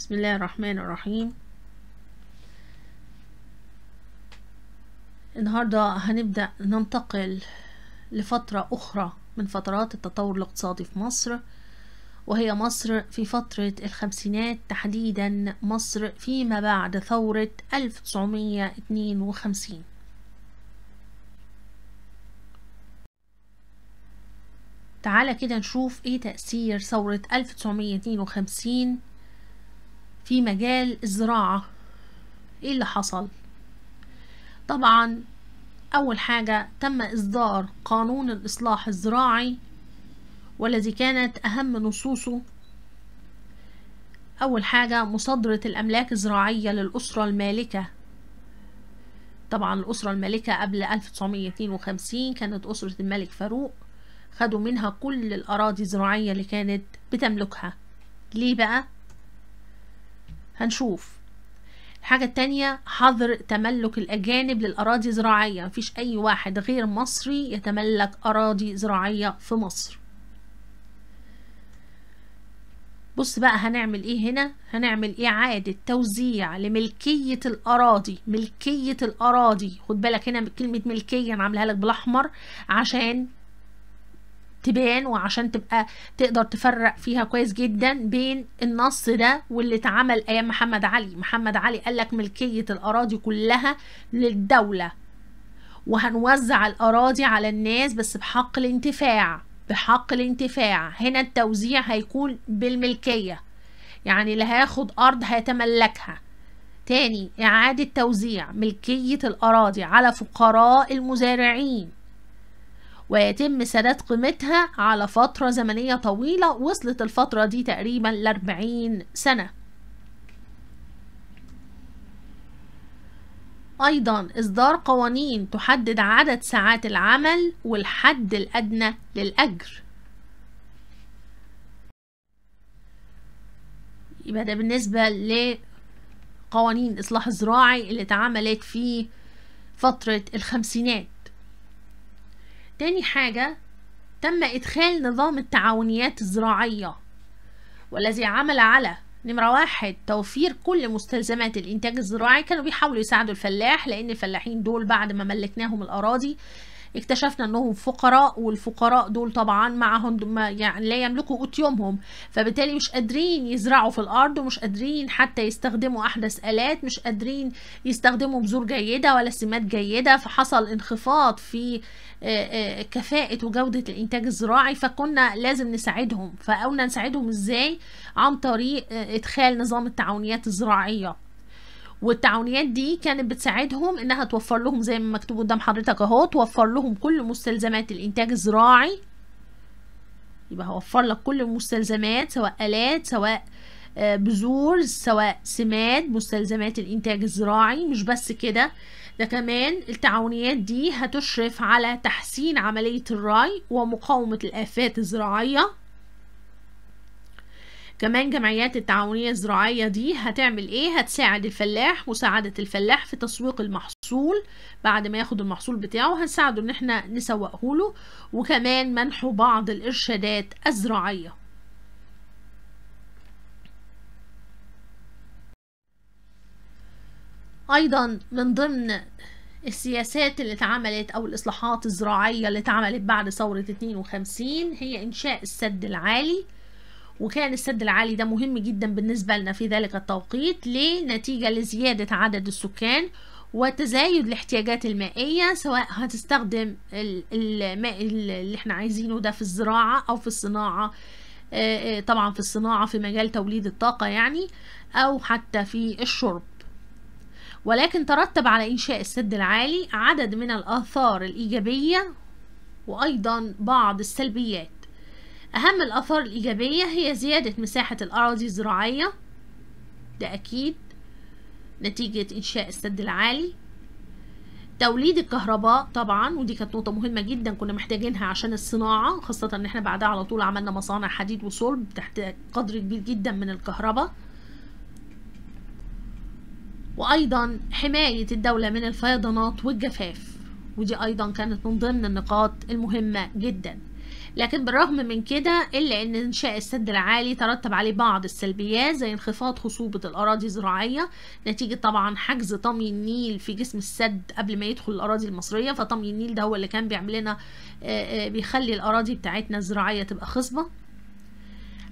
بسم الله الرحمن الرحيم النهاردة هنبدأ ننتقل لفترة أخرى من فترات التطور الاقتصادي في مصر وهي مصر في فترة الخمسينات تحديدا مصر فيما بعد ثورة 1952 تعالى كده نشوف ايه تأثير ثورة 1952 في مجال الزراعة ايه اللي حصل طبعا اول حاجة تم اصدار قانون الاصلاح الزراعي والذي كانت اهم نصوصه اول حاجة مصادرة الاملاك الزراعية للاسرة المالكة طبعا الاسرة المالكة قبل 1952 كانت اسرة الملك فاروق خدوا منها كل الاراضي الزراعية اللي كانت بتملكها ليه بقى هنشوف الحاجة التانية حظر تملك الأجانب للأراضي الزراعية مفيش أي واحد غير مصري يتملك أراضي زراعية في مصر بص بقى هنعمل ايه هنا هنعمل اعادة إيه؟ توزيع لملكية الاراضي ملكية الاراضي خد بالك هنا كلمة ملكية انا عاملها لك بالاحمر عشان تبان وعشان تبقى تقدر تفرق فيها كويس جدا بين النص ده واللي اتعمل ايام محمد علي محمد علي قال لك ملكيه الاراضي كلها للدوله وهنوزع الاراضي على الناس بس بحق الانتفاع بحق الانتفاع هنا التوزيع هيكون بالملكيه يعني اللي هياخد ارض هيتملكها تاني اعاده توزيع ملكيه الاراضي على فقراء المزارعين ويتم سداد قيمتها على فترة زمنية طويلة وصلت الفترة دي تقريبا لأربعين سنة أيضا إصدار قوانين تحدد عدد ساعات العمل والحد الأدنى للأجر يبقى ده بالنسبة لقوانين الإصلاح الزراعي اللي اتعملت في فترة الخمسينات تاني حاجة تم إدخال نظام التعاونيات الزراعية والذي عمل على نمرة واحد توفير كل مستلزمات الإنتاج الزراعي كانوا بيحاولوا يساعدوا الفلاح لأن الفلاحين دول بعد ما ملكناهم الأراضي اكتشفنا انهم فقراء والفقراء دول طبعا معهم يعني لا يملكوا اتيومهم فبالتالي مش قادرين يزرعوا في الارض ومش قادرين حتى يستخدموا احدث الات مش قادرين يستخدموا بذور جيده ولا سمات جيده فحصل انخفاض في آه، آه، كفاءة وجودة الإنتاج الزراعي فكنا لازم نساعدهم فقلنا نساعدهم إزاي عن طريق آه، إدخال نظام التعاونيات الزراعية والتعاونيات دي كانت بتساعدهم انها توفر لهم زي ما مكتوب قدام حضرتك اهو توفر لهم كل مستلزمات الانتاج الزراعي يبقى هوفر لك كل المستلزمات سواء الات سواء آه، بذور سواء سماد مستلزمات الانتاج الزراعي مش بس كده ده كمان التعاونيات دي هتشرف على تحسين عملية الري ومقاومة الآفات الزراعية كمان جمعيات التعاونية الزراعية دي هتعمل ايه هتساعد الفلاح مساعدة الفلاح في تسويق المحصول بعد ما ياخد المحصول بتاعه هنساعده ان احنا نسوقه له وكمان منحه بعض الارشادات الزراعية ايضا من ضمن السياسات اللي اتعملت او الاصلاحات الزراعية اللي اتعملت بعد ثورة 52 هي انشاء السد العالي وكان السد العالي ده مهم جدا بالنسبة لنا في ذلك التوقيت ليه نتيجة لزيادة عدد السكان وتزايد الاحتياجات المائية سواء هتستخدم الماء اللي احنا عايزينه ده في الزراعة او في الصناعة آه، آه، طبعا في الصناعة في مجال توليد الطاقة يعني او حتى في الشرب ولكن ترتب على إنشاء السد العالي عدد من الآثار الإيجابية وأيضا بعض السلبيات أهم الآثار الإيجابية هي زيادة مساحة الأراضي الزراعية ده أكيد نتيجة إنشاء السد العالي توليد الكهرباء طبعا ودي كانت نقطة مهمة جدا كنا محتاجينها عشان الصناعة خاصة ان احنا بعدها على طول عملنا مصانع حديد وصلب تحت قدر كبير جدا من الكهرباء وايضا حماية الدولة من الفيضانات والجفاف ودي ايضا كانت من ضمن النقاط المهمة جدا لكن بالرغم من كده إلا أن إنشاء السد العالي ترتب عليه بعض السلبيات زي انخفاض خصوبة الأراضي الزراعية نتيجة طبعا حجز طمي النيل في جسم السد قبل ما يدخل الأراضي المصرية فطمي النيل ده هو اللي كان بيعمل لنا آه، آه، بيخلي الأراضي بتاعتنا الزراعية تبقى خصبة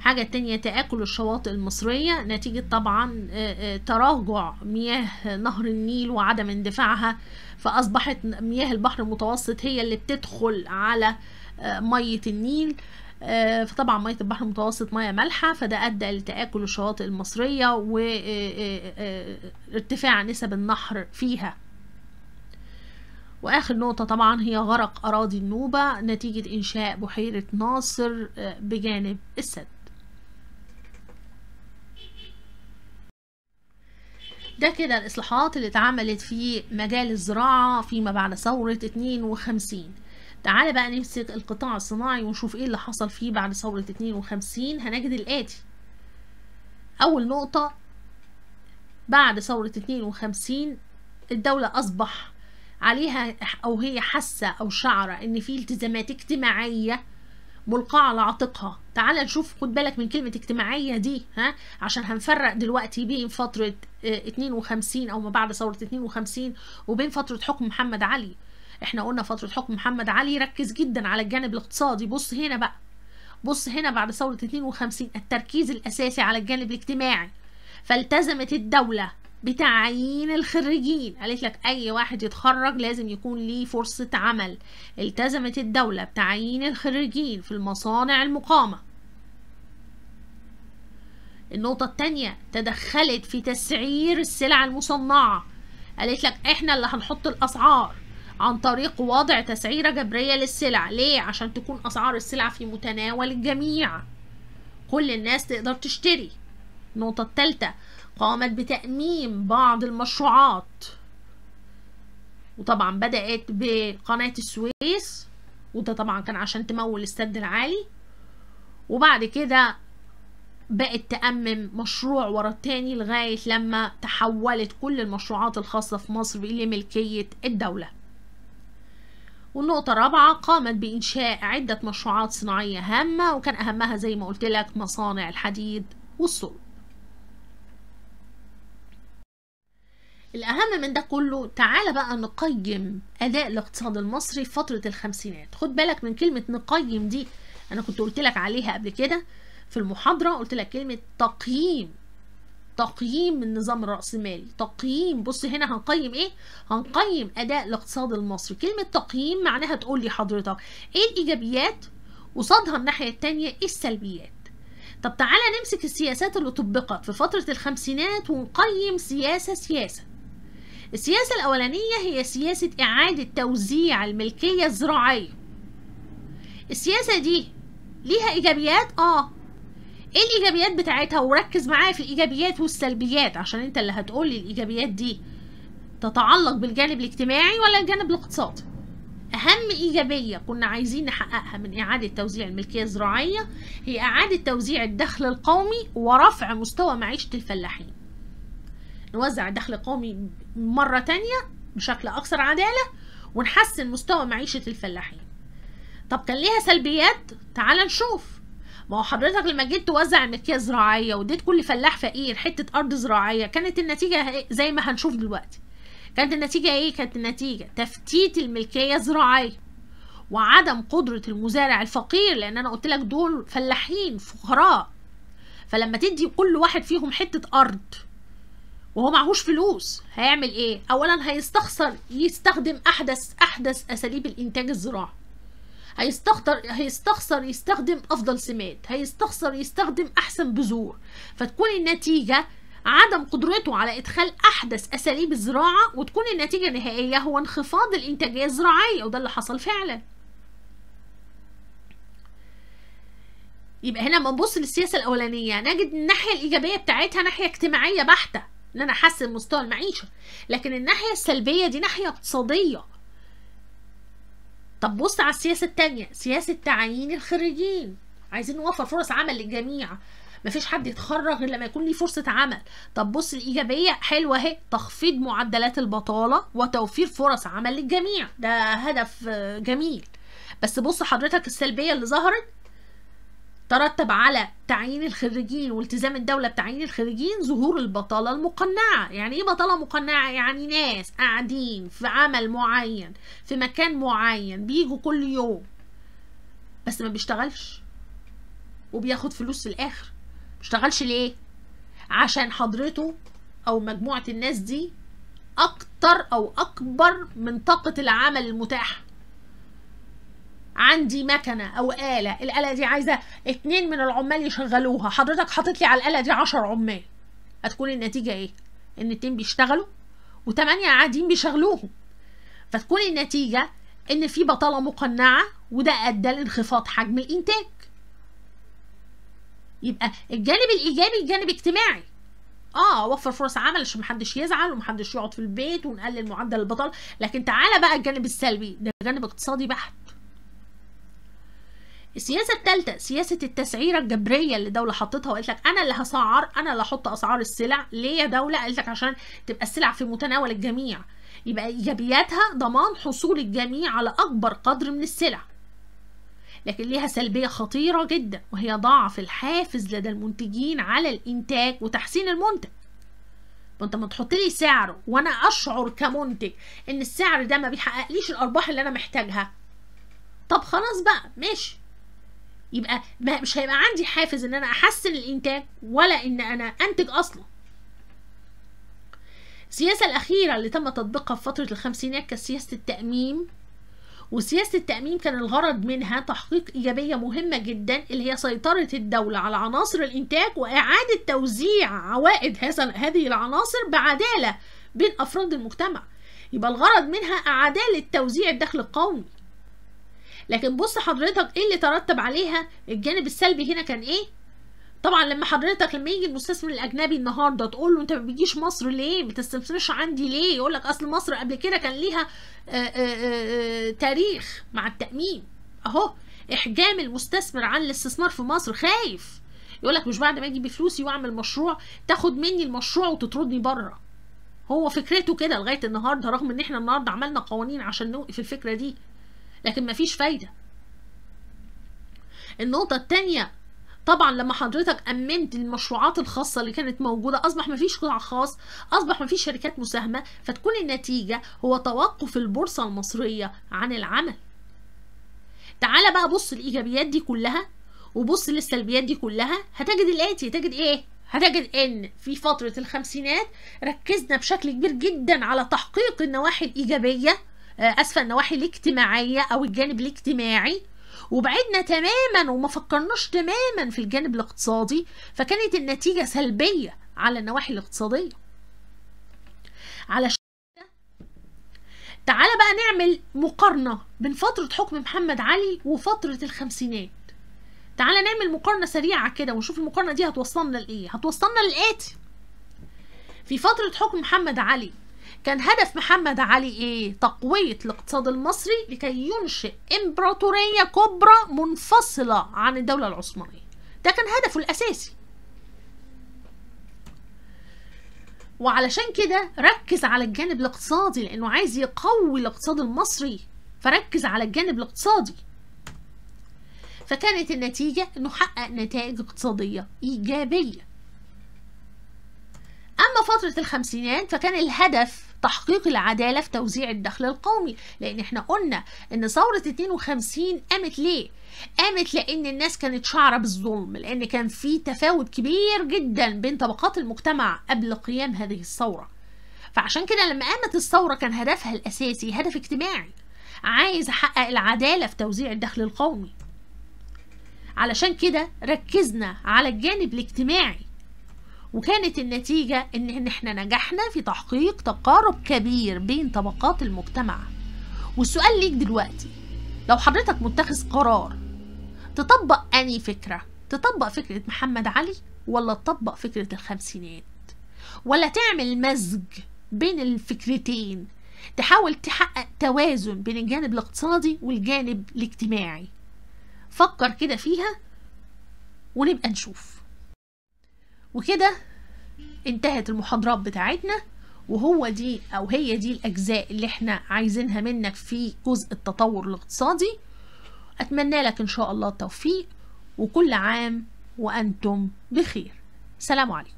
حاجة تانية تآكل الشواطئ المصرية نتيجة طبعا آه، تراجع مياه نهر النيل وعدم اندفاعها فأصبحت مياه البحر المتوسط هي اللي بتدخل على ميه النيل آه، فطبعا ميه البحر المتوسط ميه مالحه فده ادى لتاكل الشواطئ المصريه وارتفاع آه، آه، نسب النحر فيها واخر نقطه طبعا هي غرق اراضي النوبه نتيجه انشاء بحيره ناصر بجانب السد ده كده الإصلاحات اللي اتعملت في مجال الزراعة فيما بعد ثورة 52 تعالى بقى نمسك القطاع الصناعي ونشوف ايه اللي حصل فيه بعد ثورة 52 هنجد الآتي أول نقطة بعد ثورة 52 الدولة أصبح عليها أو هي حاسة أو شعرة إن في التزامات اجتماعية ملقاة على عاتقها تعال نشوف خد بالك من كلمة اجتماعية دي ها عشان هنفرق دلوقتي بين فترة آه، اتنين 52 أو ما بعد ثورة 52 وبين فترة حكم محمد علي احنا قلنا فتره حكم محمد علي ركز جدا على الجانب الاقتصادي بص هنا بقى بص هنا بعد ثوره 52 التركيز الاساسي على الجانب الاجتماعي فالتزمت الدوله بتعيين الخريجين قالت لك اي واحد يتخرج لازم يكون ليه فرصة عمل التزمت الدولة بتعيين الخريجين في المصانع المقامة النقطة التانية تدخلت في تسعير السلع المصنعة قالت لك احنا اللي هنحط الاسعار عن طريق وضع تسعيرة جبرية للسلع ليه؟ عشان تكون أسعار السلع في متناول الجميع كل الناس تقدر تشتري النقطة التالتة قامت بتأميم بعض المشروعات وطبعا بدأت بقناة السويس وده طبعا كان عشان تمول السد العالي وبعد كده بقت تأمم مشروع ورا التاني لغاية لما تحولت كل المشروعات الخاصة في مصر لملكية الدولة والنقطة الرابعة قامت بإنشاء عدة مشروعات صناعية هامة وكان أهمها زي ما قلت لك مصانع الحديد والصلب الأهم من ده كله تعالى بقى نقيم أداء الاقتصاد المصري في فترة الخمسينات خد بالك من كلمة نقيم دي أنا كنت قلت لك عليها قبل كده في المحاضرة قلت لك كلمة تقييم تقييم النظام الرأسمالي تقييم بص هنا هنقيم ايه هنقيم اداء الاقتصاد المصري كلمة تقييم معناها تقول لي حضرتك ايه الايجابيات وصادها الناحية التانية ايه السلبيات طب تعالى نمسك السياسات اللي طبقت في فترة الخمسينات ونقيم سياسة سياسة السياسة الأولانية هي سياسة إعادة توزيع الملكية الزراعية السياسة دي ليها إيجابيات آه ايه الايجابيات بتاعتها وركز معايا في الايجابيات والسلبيات عشان انت اللي هتقول لي الايجابيات دي تتعلق بالجانب الاجتماعي ولا الجانب الاقتصادي اهم ايجابيه كنا عايزين نحققها من اعاده توزيع الملكيه الزراعيه هي اعاده توزيع الدخل القومي ورفع مستوى معيشه الفلاحين نوزع الدخل القومي مره تانية بشكل اكثر عداله ونحسن مستوى معيشه الفلاحين طب كان ليها سلبيات تعال نشوف ما هو حضرتك لما جيت توزع المكياج زراعيه واديت كل فلاح فقير حته ارض زراعيه كانت النتيجه إيه؟ زي ما هنشوف دلوقتي كانت النتيجه ايه كانت النتيجه تفتيت الملكيه الزراعيه وعدم قدره المزارع الفقير لان انا قلت لك دول فلاحين فقراء فلما تدي كل واحد فيهم حته ارض وهو معهوش فلوس هيعمل ايه اولا هيستخسر يستخدم احدث احدث اساليب الانتاج الزراعي هيستخسر هيستخسر يستخدم افضل سمات هيستخسر يستخدم احسن بذور فتكون النتيجه عدم قدرته على ادخال احدث اساليب الزراعه وتكون النتيجه النهائيه هو انخفاض الانتاجيه الزراعيه وده اللي حصل فعلا يبقى هنا لما نبص للسياسه الاولانيه نجد الناحيه الايجابيه بتاعتها ناحيه اجتماعيه بحته ان انا احسن مستوى المعيشه لكن الناحيه السلبيه دي ناحيه اقتصاديه طب بص على السياسه الثانيه سياسه تعيين الخريجين عايزين نوفر فرص عمل للجميع مفيش حد يتخرج الا لما يكون ليه فرصه عمل طب بص الايجابيه حلوه اهي تخفيض معدلات البطاله وتوفير فرص عمل للجميع ده هدف جميل بس بص حضرتك السلبيه اللي ظهرت ترتب على تعيين الخريجين والتزام الدولة بتعيين الخريجين ظهور البطالة المقنعة يعني ايه بطالة مقنعة يعني ناس قاعدين في عمل معين في مكان معين بيجوا كل يوم بس ما بيشتغلش وبياخد فلوس في الاخر بيشتغلش ليه عشان حضرته او مجموعة الناس دي اكتر او اكبر من طاقة العمل المتاحه عندي مكنه او اله الاله دي عايزه اتنين من العمال يشغلوها حضرتك حاطط لي على الاله دي 10 عمال هتكون النتيجه ايه ان اتنين بيشتغلوا وتمانية قاعدين بيشغلوهم فتكون النتيجه ان في بطاله مقنعه وده ادى لانخفاض حجم الانتاج يبقى الجانب الايجابي جانب اجتماعي اه وفر فرص عمل عشان محدش يزعل ومحدش يقعد في البيت ونقلل معدل البطاله لكن تعالى بقى الجانب السلبي ده جانب اقتصادي بحت السياسه الثالثه سياسه التسعيره الجبريه اللي الدوله حطتها وقالت لك انا اللي هسعر انا اللي هحط اسعار السلع ليه يا دوله قالت لك عشان تبقى السلع في متناول الجميع يبقى ايجابياتها ضمان حصول الجميع على اكبر قدر من السلع لكن ليها سلبية خطيرة جدا وهي ضعف الحافز لدى المنتجين على الإنتاج وتحسين المنتج ما انت ما تحط لي سعر وانا اشعر كمنتج ان السعر ده ما بيحققليش الارباح اللي انا محتاجها طب خلاص بقى ماشي يبقى مش هيبقى عندي حافز ان انا احسن الانتاج ولا ان انا انتج اصلا السياسة الأخيرة اللي تم تطبيقها في فترة الخمسينات كانت سياسة التأميم وسياسة التأميم كان الغرض منها تحقيق إيجابية مهمة جدا اللي هي سيطرة الدولة على عناصر الإنتاج وإعادة توزيع عوائد هذا هذه العناصر بعدالة بين أفراد المجتمع يبقى الغرض منها عدالة توزيع الدخل القومي لكن بص حضرتك ايه اللي ترتب عليها الجانب السلبي هنا كان ايه طبعا لما حضرتك لما يجي المستثمر الاجنبي النهارده تقول له انت ما بتجيش مصر ليه ما بتستثمرش عندي ليه يقول لك اصل مصر قبل كده كان ليها آآ آه، آآ آه، آه، تاريخ مع التامين اهو احجام المستثمر عن الاستثمار في مصر خايف يقول لك مش بعد ما اجي بفلوسي واعمل مشروع تاخد مني المشروع وتطردني بره هو فكرته كده لغايه النهارده رغم ان احنا النهارده عملنا قوانين عشان نوقف الفكره دي لكن مفيش فايدة النقطة التانية طبعا لما حضرتك امنت المشروعات الخاصه اللي كانت موجوده اصبح مفيش قطاع خاص اصبح مفيش شركات مساهمه فتكون النتيجه هو توقف البورصه المصريه عن العمل تعال بقى بص الايجابيات دي كلها وبص للسلبيات دي كلها هتجد الاتي هتجد ايه هتجد ان في فتره الخمسينات ركزنا بشكل كبير جدا على تحقيق النواحي الايجابيه اسفه النواحي الاجتماعيه او الجانب الاجتماعي وبعدنا تماما وما فكرناش تماما في الجانب الاقتصادي فكانت النتيجه سلبيه على النواحي الاقتصاديه علشان تعالى بقى نعمل مقارنة بين فترة حكم محمد علي وفترة الخمسينات تعالى نعمل مقارنة سريعة كده ونشوف المقارنة دي هتوصلنا لإيه هتوصلنا للآتي في فترة حكم محمد علي كان هدف محمد علي ايه تقويه الاقتصاد المصري لكي ينشئ امبراطوريه كبرى منفصله عن الدوله العثمانيه ده كان هدفه الاساسي وعلشان كده ركز على الجانب الاقتصادي لانه عايز يقوي الاقتصاد المصري فركز على الجانب الاقتصادي فكانت النتيجة انه حقق نتائج اقتصادية ايجابية اما فترة الخمسينات فكان الهدف تحقيق العدالة في توزيع الدخل القومي لأن احنا قلنا إن ثورة 52 قامت ليه؟ قامت لأن الناس كانت شعرة بالظلم لأن كان في تفاوت كبير جدا بين طبقات المجتمع قبل قيام هذه الثورة فعشان كده لما قامت الثورة كان هدفها الأساسي هدف اجتماعي عايز أحقق العدالة في توزيع الدخل القومي علشان كده ركزنا على الجانب الاجتماعي وكانت النتيجة إن إحنا نجحنا في تحقيق تقارب كبير بين طبقات المجتمع والسؤال ليك دلوقتي لو حضرتك متخذ قرار تطبق أني فكرة تطبق فكرة محمد علي ولا تطبق فكرة الخمسينات ولا تعمل مزج بين الفكرتين تحاول تحقق توازن بين الجانب الاقتصادي والجانب الاجتماعي فكر كده فيها ونبقى نشوف وكده انتهت المحاضرات بتاعتنا وهو دي او هي دي الاجزاء اللي احنا عايزينها منك في جزء التطور الاقتصادي اتمنى لك ان شاء الله التوفيق وكل عام وانتم بخير سلام عليكم